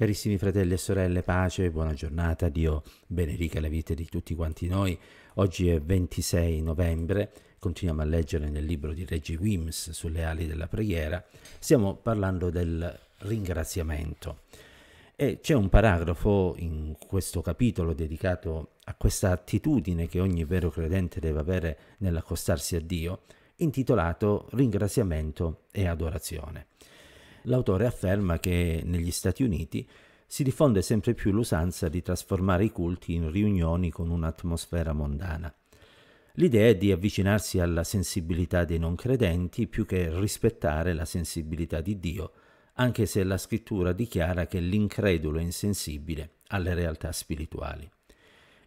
Carissimi fratelli e sorelle, pace, buona giornata, Dio benedica la vita di tutti quanti noi. Oggi è 26 novembre, continuiamo a leggere nel libro di Reggie Wims sulle ali della preghiera, stiamo parlando del ringraziamento. E c'è un paragrafo in questo capitolo dedicato a questa attitudine che ogni vero credente deve avere nell'accostarsi a Dio, intitolato Ringraziamento e adorazione l'autore afferma che negli Stati Uniti si diffonde sempre più l'usanza di trasformare i culti in riunioni con un'atmosfera mondana. L'idea è di avvicinarsi alla sensibilità dei non credenti più che rispettare la sensibilità di Dio, anche se la scrittura dichiara che l'incredulo è insensibile alle realtà spirituali.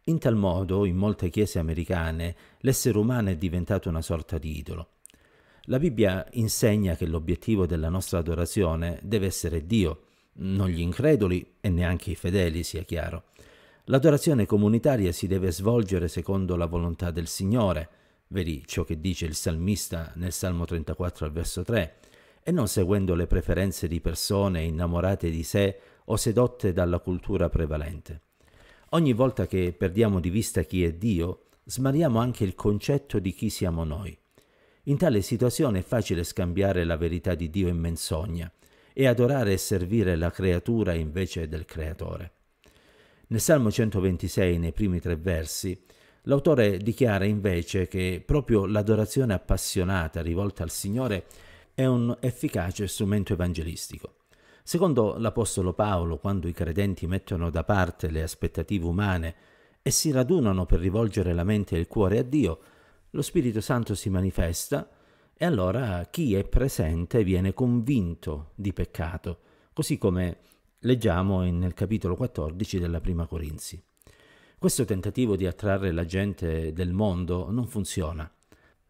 In tal modo, in molte chiese americane, l'essere umano è diventato una sorta di idolo. La Bibbia insegna che l'obiettivo della nostra adorazione deve essere Dio, non gli increduli e neanche i fedeli, sia chiaro. L'adorazione comunitaria si deve svolgere secondo la volontà del Signore, veri ciò che dice il salmista nel Salmo 34 al verso 3, e non seguendo le preferenze di persone innamorate di sé o sedotte dalla cultura prevalente. Ogni volta che perdiamo di vista chi è Dio, smariamo anche il concetto di chi siamo noi. In tale situazione è facile scambiare la verità di Dio in menzogna e adorare e servire la creatura invece del creatore. Nel Salmo 126, nei primi tre versi, l'autore dichiara invece che proprio l'adorazione appassionata rivolta al Signore è un efficace strumento evangelistico. Secondo l'Apostolo Paolo, quando i credenti mettono da parte le aspettative umane e si radunano per rivolgere la mente e il cuore a Dio, lo Spirito Santo si manifesta e allora chi è presente viene convinto di peccato, così come leggiamo in, nel capitolo 14 della prima Corinzi. Questo tentativo di attrarre la gente del mondo non funziona.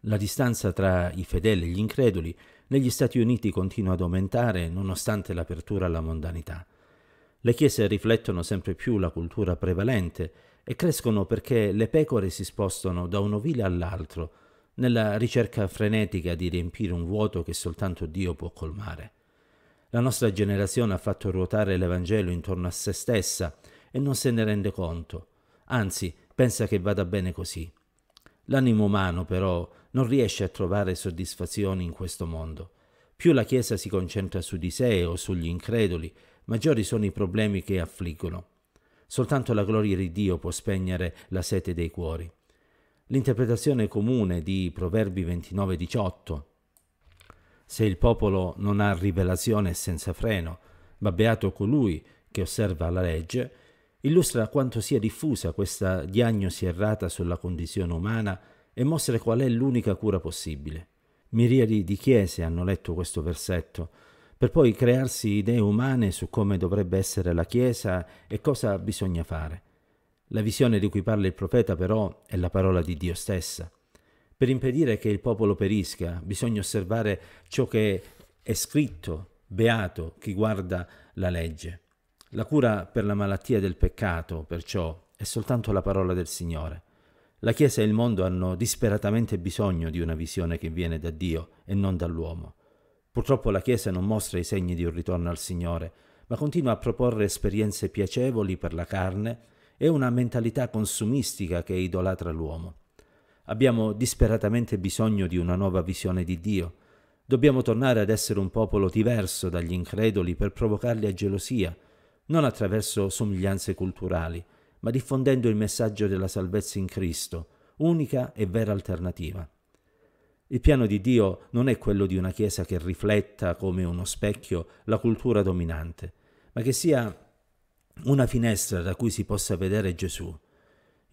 La distanza tra i fedeli e gli increduli negli Stati Uniti continua ad aumentare nonostante l'apertura alla mondanità. Le chiese riflettono sempre più la cultura prevalente e crescono perché le pecore si spostano da un ovile all'altro nella ricerca frenetica di riempire un vuoto che soltanto Dio può colmare. La nostra generazione ha fatto ruotare l'Evangelo intorno a se stessa e non se ne rende conto, anzi pensa che vada bene così. L'animo umano però non riesce a trovare soddisfazioni in questo mondo. Più la Chiesa si concentra su di sé o sugli increduli, maggiori sono i problemi che affliggono. Soltanto la gloria di Dio può spegnere la sete dei cuori. L'interpretazione comune di Proverbi 29:18 Se il popolo non ha rivelazione senza freno, ma beato colui che osserva la legge, illustra quanto sia diffusa questa diagnosi errata sulla condizione umana e mostra qual è l'unica cura possibile. Miriadi di chiese hanno letto questo versetto per poi crearsi idee umane su come dovrebbe essere la Chiesa e cosa bisogna fare. La visione di cui parla il profeta però è la parola di Dio stessa. Per impedire che il popolo perisca bisogna osservare ciò che è scritto, beato chi guarda la legge. La cura per la malattia del peccato, perciò, è soltanto la parola del Signore. La Chiesa e il mondo hanno disperatamente bisogno di una visione che viene da Dio e non dall'uomo. Purtroppo la Chiesa non mostra i segni di un ritorno al Signore, ma continua a proporre esperienze piacevoli per la carne e una mentalità consumistica che idolatra l'uomo. Abbiamo disperatamente bisogno di una nuova visione di Dio. Dobbiamo tornare ad essere un popolo diverso dagli increduli per provocarli a gelosia, non attraverso somiglianze culturali, ma diffondendo il messaggio della salvezza in Cristo, unica e vera alternativa. Il piano di Dio non è quello di una Chiesa che rifletta come uno specchio la cultura dominante, ma che sia una finestra da cui si possa vedere Gesù.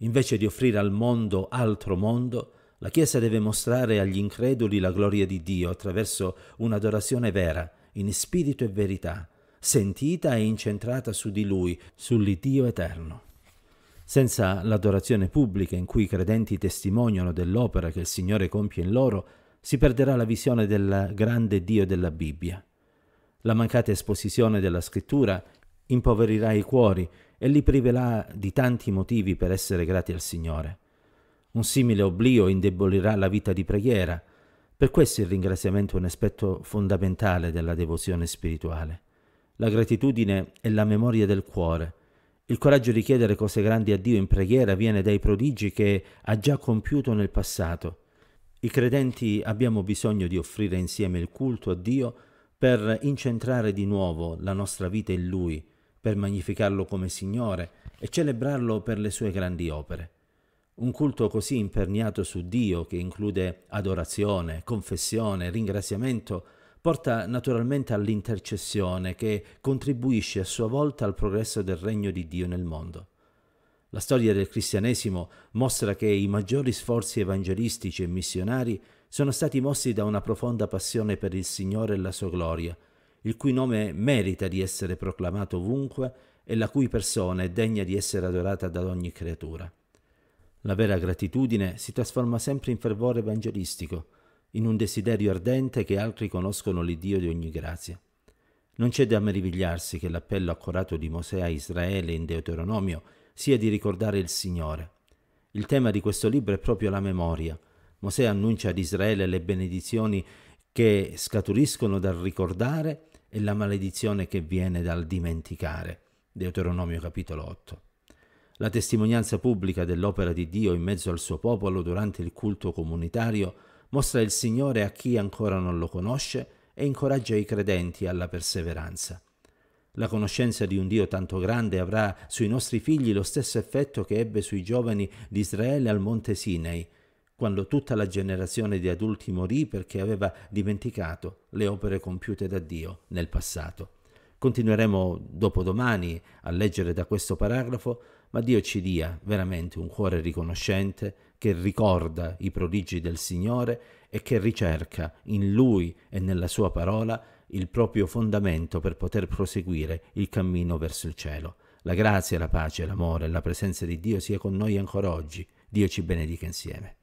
Invece di offrire al mondo altro mondo, la Chiesa deve mostrare agli increduli la gloria di Dio attraverso un'adorazione vera, in spirito e verità, sentita e incentrata su di Lui, sull'Iddio eterno. Senza l'adorazione pubblica in cui i credenti testimoniano dell'opera che il Signore compie in loro, si perderà la visione del grande Dio della Bibbia. La mancata esposizione della scrittura impoverirà i cuori e li priverà di tanti motivi per essere grati al Signore. Un simile oblio indebolirà la vita di preghiera. Per questo il ringraziamento è un aspetto fondamentale della devozione spirituale. La gratitudine è la memoria del cuore, il coraggio di chiedere cose grandi a Dio in preghiera viene dai prodigi che ha già compiuto nel passato. I credenti abbiamo bisogno di offrire insieme il culto a Dio per incentrare di nuovo la nostra vita in Lui, per magnificarlo come Signore e celebrarlo per le sue grandi opere. Un culto così imperniato su Dio, che include adorazione, confessione, ringraziamento, porta naturalmente all'intercessione che contribuisce a sua volta al progresso del regno di Dio nel mondo. La storia del cristianesimo mostra che i maggiori sforzi evangelistici e missionari sono stati mossi da una profonda passione per il Signore e la sua gloria, il cui nome merita di essere proclamato ovunque e la cui persona è degna di essere adorata da ogni creatura. La vera gratitudine si trasforma sempre in fervore evangelistico, in un desiderio ardente che altri conoscono l'Iddio di ogni grazia. Non c'è da meravigliarsi che l'appello accorato di Mosè a Israele in Deuteronomio sia di ricordare il Signore. Il tema di questo libro è proprio la memoria. Mosè annuncia ad Israele le benedizioni che scaturiscono dal ricordare e la maledizione che viene dal dimenticare. Deuteronomio capitolo 8. La testimonianza pubblica dell'opera di Dio in mezzo al suo popolo durante il culto comunitario mostra il Signore a chi ancora non lo conosce e incoraggia i credenti alla perseveranza. La conoscenza di un Dio tanto grande avrà sui nostri figli lo stesso effetto che ebbe sui giovani di Israele al monte Sinei, quando tutta la generazione di adulti morì perché aveva dimenticato le opere compiute da Dio nel passato. Continueremo dopodomani a leggere da questo paragrafo, ma Dio ci dia veramente un cuore riconoscente, che ricorda i prodigi del Signore e che ricerca in Lui e nella Sua parola il proprio fondamento per poter proseguire il cammino verso il cielo. La grazia, la pace, l'amore e la presenza di Dio sia con noi ancora oggi. Dio ci benedica insieme.